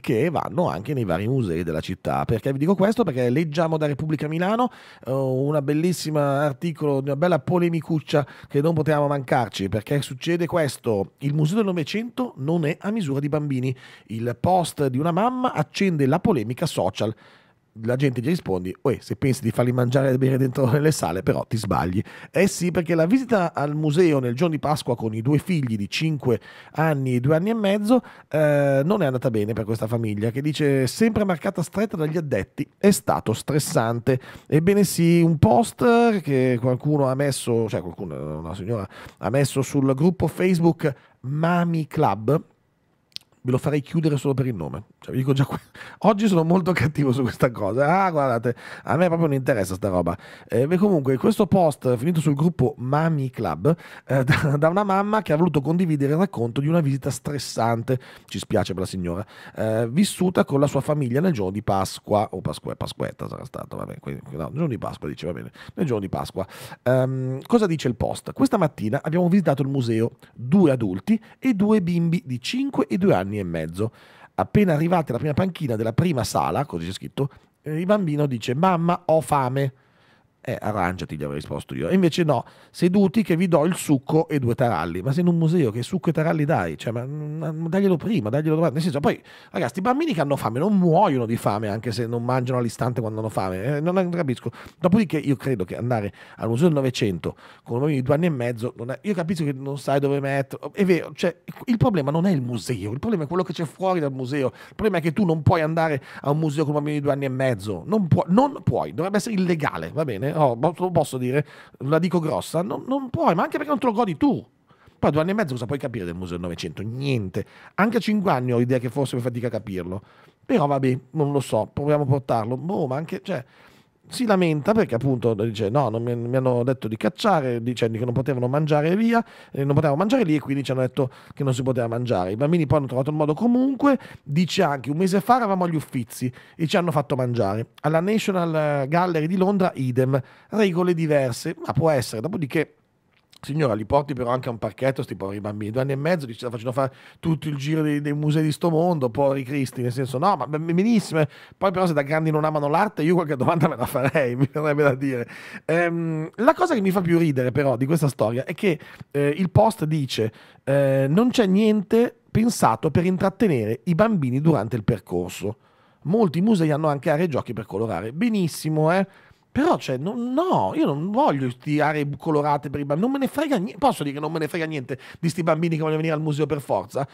che vanno anche nei vari musei della città. Perché vi dico questo? Perché leggiamo da Repubblica Milano uh, una bellissima articolo, una bella polemicuccia che non potevamo mancarci, perché succede questo. Il Museo del Novecento non è a misura di bambini. Il post di una mamma accende la polemica social la gente gli rispondi, Uè, se pensi di farli mangiare e bere dentro nelle sale, però ti sbagli. Eh sì, perché la visita al museo nel giorno di Pasqua con i due figli di 5 anni e 2 anni e mezzo eh, non è andata bene per questa famiglia, che dice sempre marcata stretta dagli addetti, è stato stressante. Ebbene sì, un post che qualcuno ha messo, cioè qualcuno, una signora ha messo sul gruppo Facebook Mami Club ve lo farei chiudere solo per il nome. Cioè, vi dico già que- Oggi sono molto cattivo su questa cosa. Ah, guardate, a me proprio non interessa sta roba. Eh, beh, comunque, questo post finito sul gruppo Mami Club eh, da, una mamma che ha voluto condividere il racconto di una visita stressante, ci spiace per la signora, eh, vissuta con la sua famiglia nel giorno di Pasqua, o Pasqua, Pasquetta sarà stato, vabbè, quindi, no, nel giorno di Pasqua dice, va bene, nel giorno di Pasqua. Um, cosa dice il post? Questa mattina abbiamo visitato il museo, due adulti e due bimbi di 5 e 2 anni anni e mezzo. Appena arrivati alla prima panchina della prima sala, così c'è scritto, eh, il bambino dice mamma ho fame eh, arrangiati, gli avrei risposto io. E invece no, seduti che vi do il succo e due taralli. Ma sei in un museo, che succo e taralli dai? Cioè, ma, ma, daglielo prima, daglielo domani. Nel senso, poi, ragazzi, i bambini che hanno fame non muoiono di fame, anche se non mangiano all'istante quando hanno fame. Eh, non capisco. Dopodiché io credo che andare al museo del Novecento con un bambino di due anni e mezzo, non è, io capisco che non sai dove metterlo. È vero, cioè, il problema non è il museo, il problema è quello che c'è fuori dal museo. Il problema è che tu non puoi andare a un museo con un bambino di due anni e mezzo. Non, pu- non puoi, dovrebbe essere illegale, va bene? bene, oh, lo posso dire, la dico grossa, non, non puoi, ma anche perché non te lo godi tu. Poi due anni e mezzo cosa puoi capire del museo del Novecento? Niente. Anche a cinque anni ho idea che forse mi fatica a capirlo. Però vabbè, non lo so, proviamo a portarlo. Boh, ma anche... Cioè, si lamenta perché appunto dice no, non mi, mi, hanno detto di cacciare dicendo che non potevano mangiare via, eh, non potevano mangiare lì e quindi ci hanno detto che non si poteva mangiare. I bambini poi hanno trovato il modo comunque, dice anche un mese fa eravamo agli uffizi e ci hanno fatto mangiare. Alla National Gallery di Londra idem, regole diverse, ma può essere, dopodiché Signora, li porti però anche a un parchetto, questi poveri bambini, due anni e mezzo, li sta facendo fare tutto il giro dei, dei, musei di sto mondo, poveri cristi, nel senso no, ma benissimo, eh. poi però se da grandi non amano l'arte, io qualche domanda me la farei, mi verrebbe da dire. Ehm, la cosa che mi fa più ridere però di questa storia è che eh, il post dice eh, non c'è niente pensato per intrattenere i bambini durante il percorso. Molti musei hanno anche aree giochi per colorare. Benissimo, eh? Però, cioè, no, no, io non voglio di aree colorate per i bambini, non me ne frega niente. Posso dire che non me ne frega niente di questi bambini che vogliono venire al museo per forza?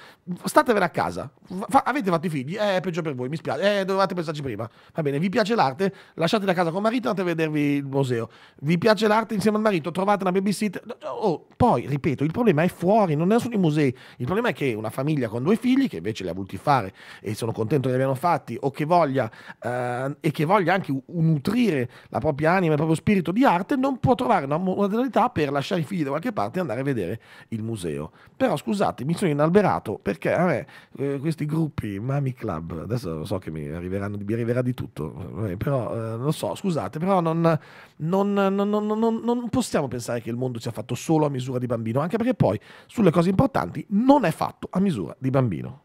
Statevene a casa. Fa avete fatto i figli? Eh, peggio per voi, mi spiace. Eh, dovevate pensarci prima. Va bene, vi piace l'arte? Lasciate da casa con marito e andate a vedervi il museo. Vi piace l'arte insieme al marito? Trovate una babysitter. Oh, poi, ripeto, il problema è fuori, non è solo i musei. Il problema è che una famiglia con due figli, che invece li ha voluti fare e sono contento che li abbiano fatti, o che voglia, eh, e che voglia anche nutrire la propria propria anima, il proprio spirito di arte, non può trovare una modalità per lasciare i figli da qualche parte e andare a vedere il museo. Però scusate, mi sono inalberato perché a me eh, questi gruppi, Mami Club, adesso lo so che mi, mi arriverà di tutto, eh, però eh, lo so, scusate, però non, non, non, non, possiamo pensare che il mondo sia fatto solo a misura di bambino, anche perché poi sulle cose importanti non è fatto a misura di bambino.